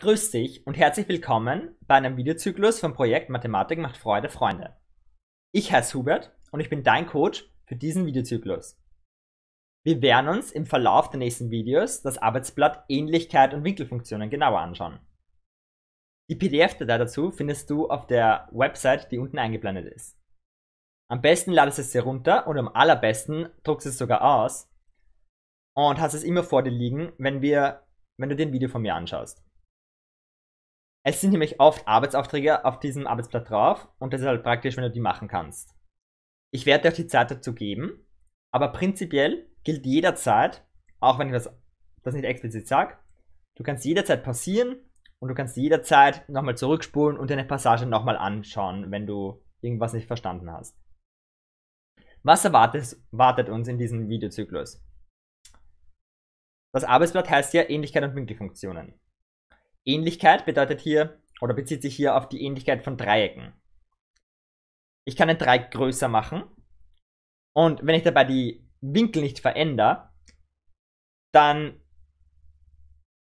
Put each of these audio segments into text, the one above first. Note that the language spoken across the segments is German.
Grüß dich und herzlich willkommen bei einem Videozyklus vom Projekt Mathematik macht Freude, Freunde. Ich heiße Hubert und ich bin dein Coach für diesen Videozyklus. Wir werden uns im Verlauf der nächsten Videos das Arbeitsblatt Ähnlichkeit und Winkelfunktionen genauer anschauen. Die PDF-Datei dazu findest du auf der Website, die unten eingeblendet ist. Am besten ladest du es dir runter und am allerbesten druckst du es sogar aus und hast es immer vor dir liegen, wenn, wir, wenn du dir ein Video von mir anschaust. Es sind nämlich oft Arbeitsaufträge auf diesem Arbeitsblatt drauf und das ist halt praktisch, wenn du die machen kannst. Ich werde dir auch die Zeit dazu geben, aber prinzipiell gilt jederzeit, auch wenn ich das, das nicht explizit sage, du kannst jederzeit pausieren und du kannst jederzeit nochmal zurückspulen und deine Passage nochmal anschauen, wenn du irgendwas nicht verstanden hast. Was erwartet uns in diesem Videozyklus? Das Arbeitsblatt heißt ja Ähnlichkeit und Winkelfunktionen. Ähnlichkeit bedeutet hier oder bezieht sich hier auf die Ähnlichkeit von Dreiecken. Ich kann ein Dreieck größer machen und wenn ich dabei die Winkel nicht verändere, dann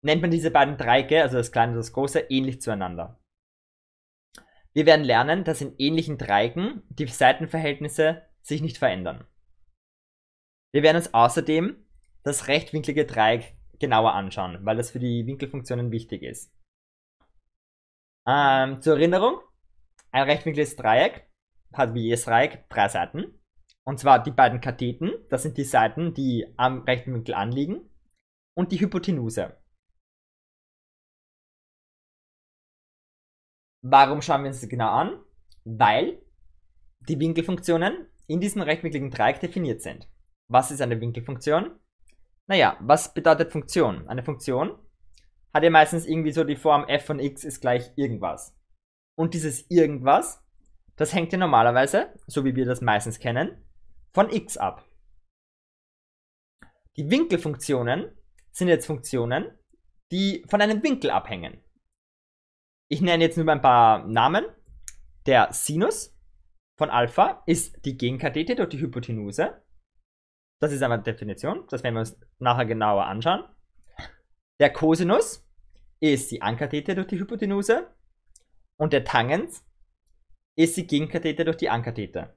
nennt man diese beiden Dreiecke, also das kleine und das große, ähnlich zueinander. Wir werden lernen, dass in ähnlichen Dreiecken die Seitenverhältnisse sich nicht verändern. Wir werden uns außerdem das rechtwinklige Dreieck genauer anschauen, weil das für die Winkelfunktionen wichtig ist. Ähm, zur Erinnerung, ein rechtwinkliges Dreieck hat also wie jedes Dreieck drei Seiten. Und zwar die beiden Katheten, das sind die Seiten, die am rechten Winkel anliegen, und die Hypotenuse. Warum schauen wir uns das genau an? Weil die Winkelfunktionen in diesem rechtwinkligen Dreieck definiert sind. Was ist eine Winkelfunktion? Naja, was bedeutet Funktion? Eine Funktion hat ja meistens irgendwie so die Form f von x ist gleich irgendwas. Und dieses irgendwas, das hängt ja normalerweise, so wie wir das meistens kennen, von x ab. Die Winkelfunktionen sind jetzt Funktionen, die von einem Winkel abhängen. Ich nenne jetzt nur ein paar Namen. Der Sinus von Alpha ist die Genkathete durch die Hypotenuse. Das ist einmal Definition. Das werden wir uns nachher genauer anschauen. Der Cosinus ist die Ankathete durch die Hypotenuse und der Tangens ist die Gegenkathete durch die Ankathete.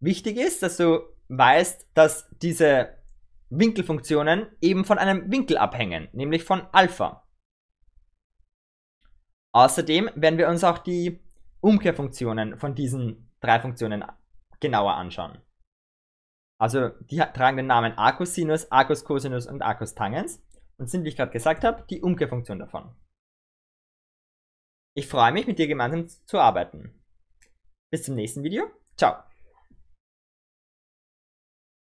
Wichtig ist, dass du weißt, dass diese Winkelfunktionen eben von einem Winkel abhängen, nämlich von Alpha. Außerdem werden wir uns auch die Umkehrfunktionen von diesen drei Funktionen genauer anschauen. Also die tragen den Namen Arcus Sinus, Arcus Cosinus und Arcus Tangens und sind, wie ich gerade gesagt habe, die Umkehrfunktion davon. Ich freue mich, mit dir gemeinsam zu arbeiten. Bis zum nächsten Video. Ciao.